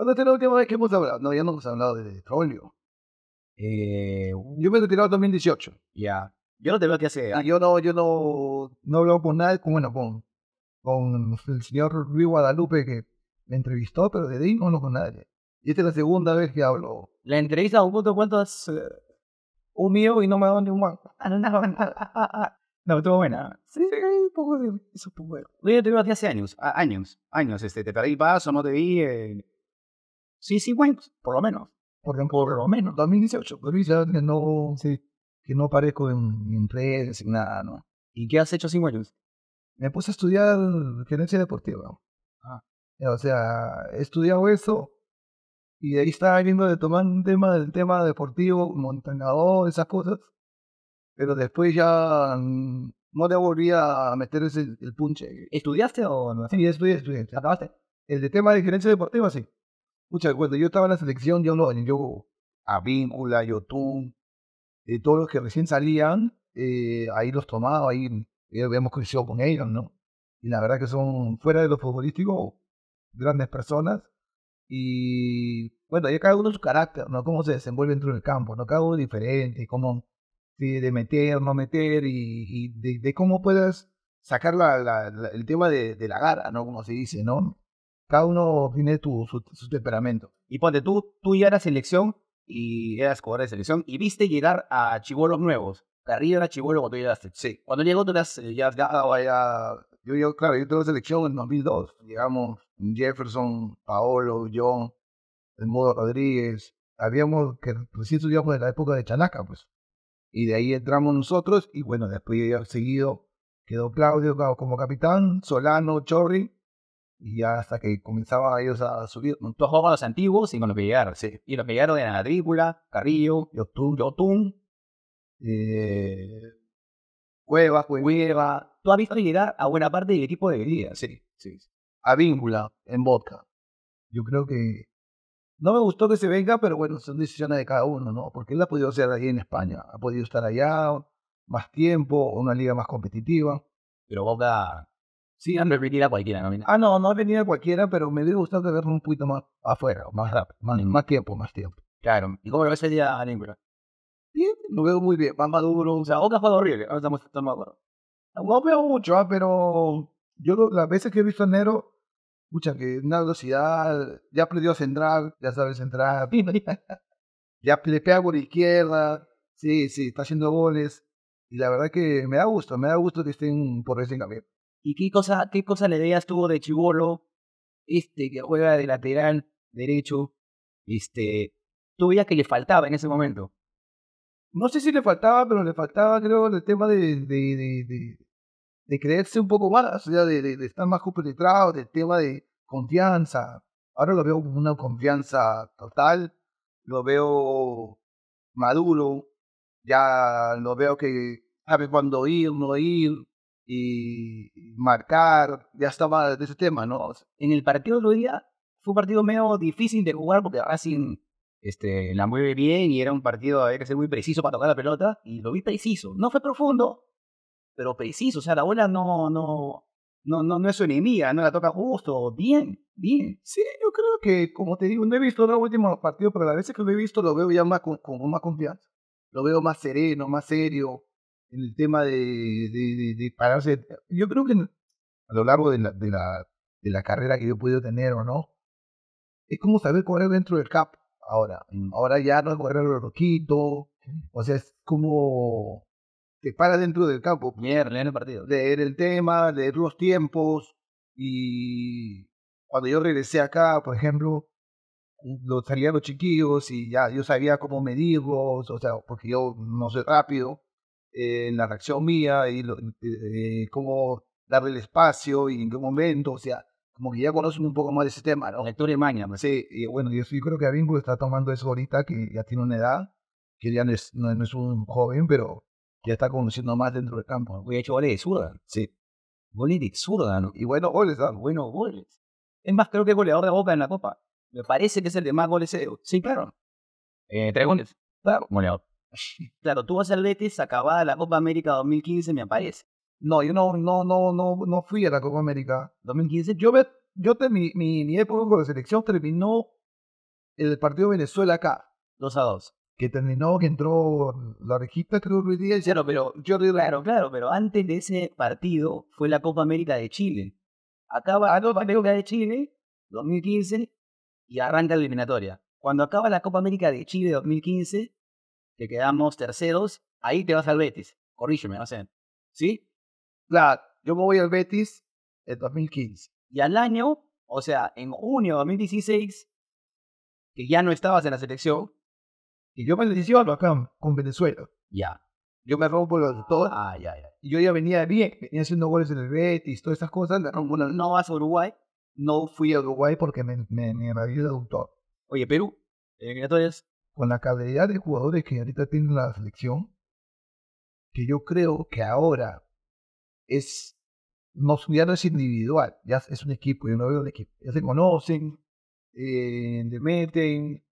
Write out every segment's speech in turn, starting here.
¿Cuándo es la última vez que hemos hablado? No, ya no hemos hablado de petróleo. Eh, yo me he retirado en 2018. Ya. Yo no te veo que hace. yo no, yo no, no hablo con nadie, con, bueno, con, con el señor Rui Guadalupe que me entrevistó, pero de ahí no hablo con nadie. Y esta es la segunda vez que hablo. La entrevista a un punto cuántas eh, un mío y no me ha dado ni un banco. No, estuvo buena. Sí, un poco de eso, bueno. Yo te veo hace años, años, años. Este, te perdí paso, no te vi. Eh Sí, sí, bueno, por lo menos. Por, por lo menos, 2018. Pero ah, que no, sí, que no aparezco en, en redes, nada, ¿no? ¿Y qué has hecho sin años? Me puse a estudiar gerencia deportiva. Ah. Eh, o sea, he estudiado eso y ahí estaba viendo de tomar un tema del tema deportivo, montanador, esas cosas. Pero después ya mm, no te volví a meter el punche. ¿Estudiaste o no? Sí, estudié, estudié. ¿Acabaste? El de tema de gerencia deportiva, sí. Muchas cuando yo estaba en la selección, yo no, yo a Víncula, YouTube, eh, todos los que recién salían, eh, ahí los tomaba, ahí habíamos crecido con ellos, ¿no? Y la verdad que son, fuera de los futbolísticos, grandes personas. Y bueno, ya cada uno su carácter, ¿no? Cómo se desenvuelve dentro del campo, ¿no? Cada uno diferente, cómo ¿sí? de meter, no meter y, de, cómo puedes sacar la, el tema de, de la gara, ¿no? Como se dice, ¿no? Cada uno tiene su, temperamento. Y ponte, tú, tú ya eras selección y eras jugador de selección y viste llegar a chivolos nuevos. Carrillo era chivolo cuando llegaste. Sí. Cuando llegó tú eras, eh, ya, ya, yo, yo, claro, yo tuve selección en 2002. Llegamos Jefferson, Paolo, John, el modo Rodríguez. Habíamos, que recién estudiamos de la época de Chanaca. pues. Y de ahí entramos nosotros y bueno, después seguido quedó Claudio como capitán, Solano, Chorri y ya hasta que comenzaba ellos a subir. todos todos con los antiguos y con los que Y los que llegaron eran Adrícula, Carrillo, Yotun, Yotun eh, Cueva, Cueva. Tú has visto llegar a buena parte del equipo de Guerrilla. Sí, sí. A Víncula, en vodka. Yo creo que no me gustó que se venga, pero bueno, son decisiones de cada uno, ¿no? Porque él ha podido ser ahí en España, ha podido estar allá más tiempo, una liga más competitiva. Pero Boca Sí, han venido a cualquiera, no Ah, no, no venido a cualquiera, pero me hubiera gustado verlo un poquito más afuera, más rápido, más, más tiempo, más tiempo. Claro, ¿y cómo lo ves día a Bien, lo veo muy bien, más maduro, o sea, Oca horrible, ahora estamos tan No veo mucho, ah, pero yo las veces que he visto a Nero, escucha, que una velocidad, ya aprendió a centrar, ya sabe centrar, ya le pega por izquierda, sí, sí, está haciendo goles, y la verdad que me da gusto, me da gusto que estén por ese camino. ¿Y qué cosa, qué cosa le veías tuvo de chivolo? Este, que juega de lateral, derecho. Este, tú que le faltaba en ese momento. No sé si le faltaba, pero le faltaba, creo, el tema de, de, creerse un poco más, o sea, de, estar más concentrado, del tema de confianza. Ahora lo veo como una confianza total, lo veo maduro, ya lo veo que sabe cuándo ir, no ir, y marcar, ya estaba de ese tema, ¿no? en el partido de hoy día fue un partido medio difícil de jugar porque Racing este, la mueve bien y era un partido, había que ser muy preciso para tocar la pelota y lo vi preciso. No fue profundo, pero preciso, o sea, la bola no, no, no, no, no es su enemiga, no la toca justo, bien, bien. Sí, yo creo que, como te digo, no he visto los últimos partidos, pero las veces que lo he visto lo veo ya más con más confianza. Lo veo más sereno, más serio, en el tema de, de, pararse. Yo creo que a lo largo de la, de, la, de la carrera que yo he podido tener o no, es como saber correr dentro del campo ahora. Ahora ya no es correr lo roquito, o sea, es como te paras dentro del campo. Leer, en el partido. Leer el tema, leer los tiempos. Y cuando yo regresé acá, por ejemplo, salían los chiquillos y ya yo sabía cómo medirlos, o sea, porque yo no soy rápido. Eh, en la reacción mía y eh, cómo darle el espacio y en qué momento, o sea, como que ya conocen un poco más de ese tema, ¿no? Lectura y pues. Sí, y bueno, yo, creo que Avingo está tomando eso ahorita, que ya tiene una edad, que ya no es, no, es un joven, pero ya está conociendo más dentro del campo. Voy hecho goles de Sí. Goles de zurda, Y bueno goles, ah. bueno Buenos goles. Es más, creo que goleador de Boca en la Copa. Me parece que es el de más goles. Eh, sí, claro. Eh, tres goles. Claro. Goleador. Claro, tú vas al Betis, acabada la Copa América 2015, me aparece. No, yo no, no, no, no, no fui a la Copa América 2015. Yo, me, yo te, mi, mi, época con la selección terminó el partido Venezuela acá. 2 a 2 que terminó, que entró la regista, creo que Díaz Claro, pero yo claro, claro, pero antes de ese partido fue la Copa América de Chile. Acaba la ah, Copa América de Chile, 2015, y arranca la eliminatoria. Cuando acaba la Copa América de Chile 2015, te quedamos terceros, ahí te vas al Betis. Corrígeme, no sé. ¿Sí? Claro, yo me voy al Betis en 2015. Y al año, o sea, en junio de 2016, que ya no estabas en la selección. Y yo me decisión acá con Venezuela. Ya. Yo me rompo los todo. Ah, ya, ya. Y yo ya venía bien, venía haciendo goles en el Betis, todas esas cosas. Bueno, No vas a Uruguay. No fui a Uruguay porque me, me, me de doctor. Oye, Perú, eliminatorias con la calidad de jugadores que ahorita tiene la selección, que yo creo que ahora es, no, ya no es individual, ya es un equipo, yo no veo un equipo, ya se conocen, eh, meten,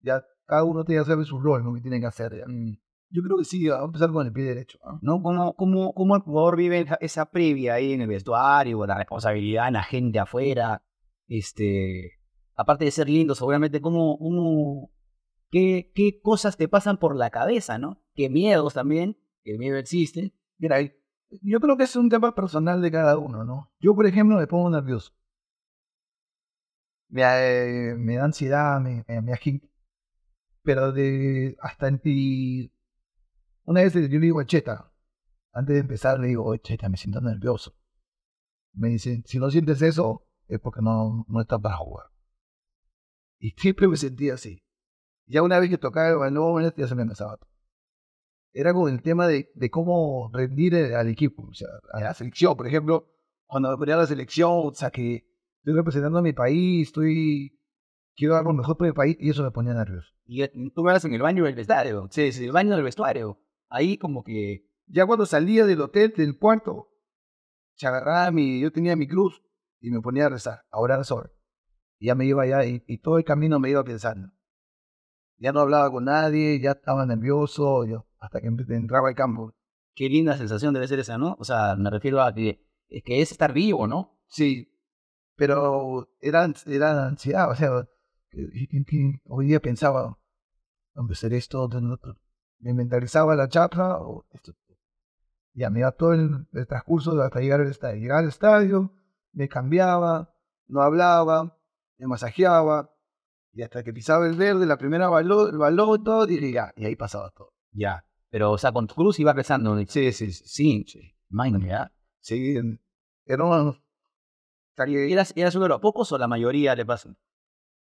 ya cada uno tiene que su rol, lo que tienen que hacer. Mm. Yo creo que sí, vamos a empezar con el pie derecho. ¿ah? ¿no? ¿Cómo, el jugador vive esa previa ahí en el vestuario, la responsabilidad en la gente afuera? Este, aparte de ser lindo, seguramente, ¿cómo, uno qué, qué cosas te pasan por la cabeza, ¿no? Qué miedos también, ¿Qué el miedo existe. Mira, yo creo que es un tema personal de cada uno, ¿no? Yo, por ejemplo, me pongo nervioso. Me, eh, me da ansiedad, me, me, agita. Pero de, hasta en ti... Una vez yo le digo a Cheta, antes de empezar le digo, Cheta, me siento nervioso. Me dicen, si no sientes eso, es porque no, no estás para jugar. Y siempre me sentí así. Ya una vez que tocaba el balón, ya se me empezaba todo. Era con el tema de, de cómo rendir eh, al equipo, o sea, a la selección, por ejemplo, cuando me ponía la selección, o sea, que estoy representando a mi país, estoy quiero dar lo mejor por mi país y eso me ponía nervioso. Y eh, tú me hablas en el baño del vestuario, sí, en el baño del vestuario. Ahí como que ya cuando salía del hotel, del puerto, se agarraba mi, yo tenía mi cruz y me ponía a rezar, a orar sobre. Y ya me iba allá y todo el camino me iba pensando ya no hablaba con nadie, ya estaba nervioso, yo, hasta que entraba al campo. Qué linda sensación debe ser esa, ¿no? O sea, me refiero a que es, que es estar vivo, ¿no? Sí, pero era, era ansiedad, o sea, hoy día pensaba, ¿dónde seré esto? Me mentalizaba la chapa, o esto. ya me iba todo el, transcurso hasta llegar al estadio. Llegaba al estadio, me cambiaba, no hablaba, me masajeaba, y hasta que pisaba el verde, la primera baló, el balón, todo, y ya, y ahí pasaba todo. Ya. Pero, o sea, con tu cruz iba rezando. Sí, sí, sí. sí. Mía. Sí, era ¿ah? uno. ¿Eras, ¿Eras uno de los pocos o la mayoría le pasan?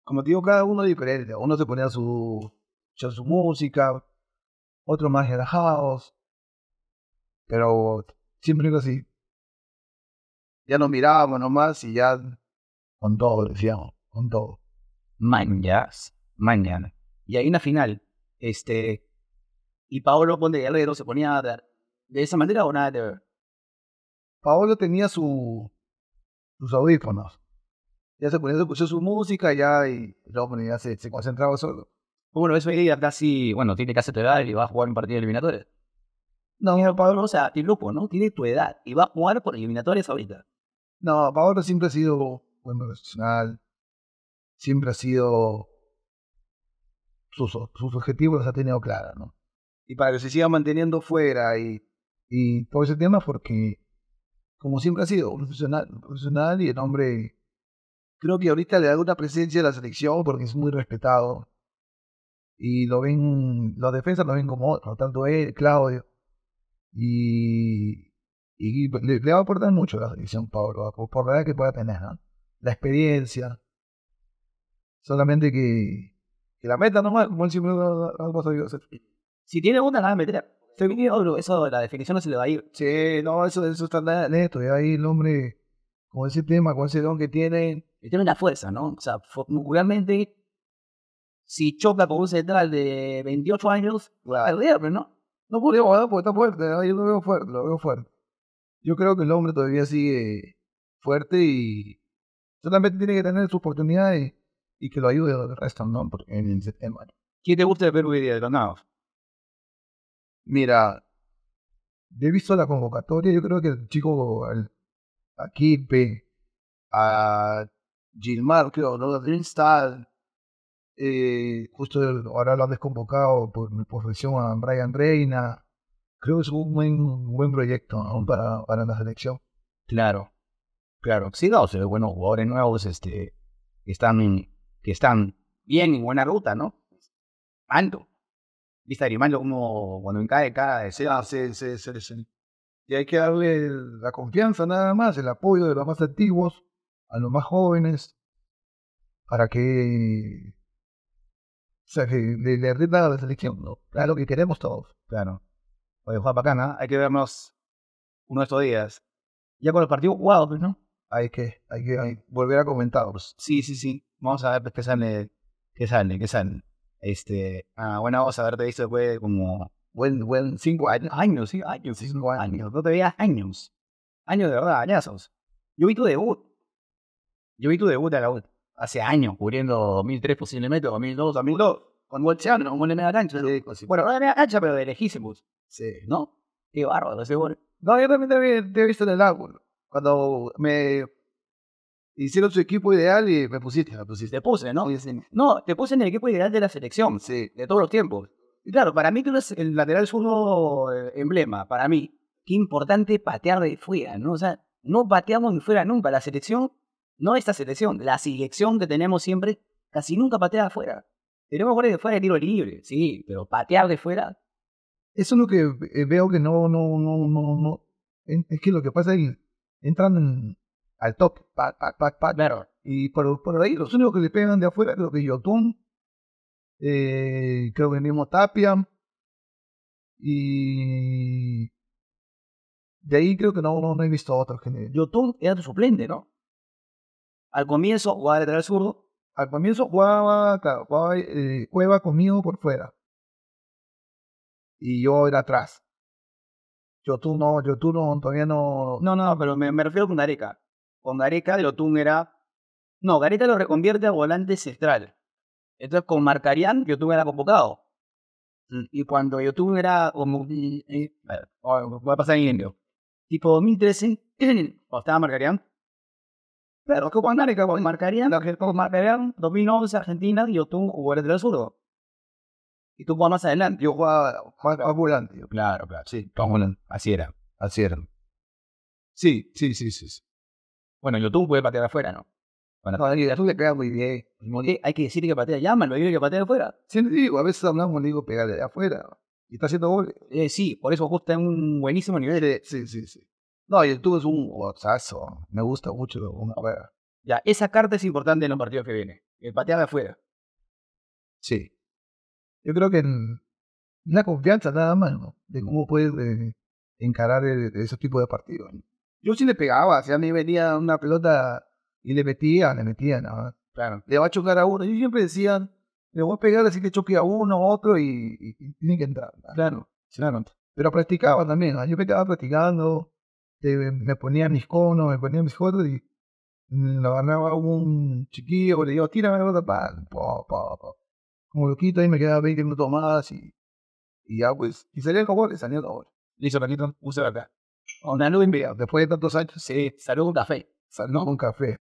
Como digo, cada uno diferente. Uno se ponía su, su música, otro más relajados. Pero siempre era así. Ya nos mirábamos nomás y ya con todo, decíamos, con todo y Mañana. Y en la final. Este, y Paolo Ponte Guerrero se ponía a dar de esa manera o nada Paolo tenía su, sus audífonos. Ya se ponía a su música ya y ya se, concentraba solo. Bueno, eso hoy casi, bueno, tiene casi tu edad y va a jugar un partido eliminatorias No, Pablo, o sea, ¿no? Tiene tu edad y va a jugar por eliminatorias ahorita. No, Paolo siempre ha sido bueno profesional, siempre ha sido sus, objetivos los ha tenido claros, ¿no? Y para que se siga manteniendo fuera y, y todo ese tema, porque como siempre ha sido, un profesional, profesional y el hombre, creo que ahorita le da una presencia a la selección porque es muy respetado. Y lo ven, los defensas lo ven como otro, tanto él, Claudio. Y, y le, va a aportar mucho la selección Pablo, por, la edad que pueda tener, ¿no? La experiencia, Solamente que, que la meta nomás, como él siempre ha Si tiene una, la va a meter. Eso, la definición no se le va a ir. Sí, no, eso, eso está en esto. Y ahí el hombre, con ese tema, con ese don que tiene. Que tiene la fuerza, ¿no? O sea, muscularmente, si choca con un central de 28 años, va a perder, ¿no? No podría jugar porque está fuerte. ahí Yo lo veo fuerte, lo veo fuerte. Yo creo que el hombre todavía sigue fuerte y solamente tiene que tener sus oportunidades y que lo ayude el resto, ¿no? En el tema. ¿Qué te gusta de Perú de los Mira, he visto la convocatoria, yo creo que el chico, el, a Kipe, a Gilmar, creo, ¿no? Dreamstall, eh, justo ahora lo han desconvocado por mi profesión a Brian Reina. Creo que es un buen, buen proyecto para, para la selección. Claro, claro. Sí, no, Se buenos jugadores nuevos este, están están bien en buena ruta, ¿no? Mando. Viste, animando como cuando encae, cae, se hace, sí, sí, Y hay que darle la confianza nada más, el apoyo de los más antiguos a los más jóvenes, para que, o sea, le, rinda la selección, ¿no? Claro que queremos todos, claro. Oye, Juan Bacana, ¿eh? hay que vernos uno de estos días. Ya con el partido jugado, pues, ¿no? hay que, hay que volver a comentarlos. Pues. Sí, sí, sí. Vamos a ver pues, qué sale, qué sale, qué sale. Este, ah, a haberte visto después de como, buen, buen, cinco años, años, sí, años, cinco años. No te veías años. Años de verdad, añazos. Yo vi tu debut. Yo vi tu debut a la UT. Hace años, cubriendo 2003 posiblemente, 2002, 2002. Con Bolcheano, con gol de Sí, Bueno, no de media cancha, pero de lejísimos. Sí. ¿No? Qué bárbaro ese No, yo también te, he visto en el árbol cuando me hicieron su equipo ideal y me pusiste, me pusiste. Te puse, ¿no? No, te puse en el equipo ideal de la selección, sí. de todos los tiempos. Y claro, para mí tú eres el lateral zurdo eh, emblema, para mí. Qué importante patear de fuera, ¿no? O sea, no pateamos de fuera nunca. La selección, no esta selección, la selección que tenemos siempre, casi nunca patea de fuera. Tenemos goles de fuera de tiro libre, sí, pero patear de fuera. Eso es lo que eh, veo que no, no, no, no, no. Es que lo que pasa es entran al top, y por, ahí los únicos que le pegan de afuera eh, creo que Yotun, creo que el mismo Tapia, y de ahí creo que no, he visto otros. Que... Yotun era tu suplente, ¿no? Al comienzo jugaba del zurdo. Al comienzo jugaba, eh, Cueva conmigo por fuera. Y yo era atrás. Yotun no, Yotun no, todavía no. No, no, pero me, refiero con Gareca. Con Gareca, Yotun era. No, Gareca lo reconvierte a volante central. Entonces con yo Yotun era convocado. Mm. Y cuando Yotun era. Como, eh, voy a pasar en indio. Tipo 2013, estaba Marcarian. Pero que con Gareca, con Marcarián, con Marcarian, 2011, Argentina, Yotun jugó el del sur y tú jugabas más adelante. Yo jugaba más, volante. Claro, claro. Sí, más Así era. Así era. Sí, sí, sí, sí. sí. Bueno, YouTube puede patear afuera, ¿no? Bueno, no, le muy bien. Eh, hay que decir que patea, llámalo, hay que patea afuera. Sí, digo, a veces hablamos, le digo, pegale de afuera. Y está haciendo goles. Eh, sí, por eso justo en un buenísimo nivel. De... Eh. Sí, sí, sí. No, y YouTube es un gozazo. Me gusta mucho. Una ya, esa carta es importante en los partidos que viene El eh, patear de afuera. Sí yo creo que una la confianza nada más, De cómo puedes eh, encarar eh, esos tipos de partidos. Yo sí le pegaba, si a mí venía una pelota y le metía, le metía, Claro. Le va a chocar a uno. Yo siempre decía, le voy a pegar así que choque a uno, otro y, tiene que entrar. Claro, claro. Pero practicaba también, yo me quedaba practicando, eh, me ponía mis conos, me ponía mis fotos y mm, lo ganaba un chiquillo, le digo, tírame la pelota, pa, pa, pa como lo quito ahí me quedaba 20 minutos más y, ya pues, y salía el y salía el cowboy. Listo, Paquito, puse acá. Una nube, después de tantos años, se salió un café. Salió un café.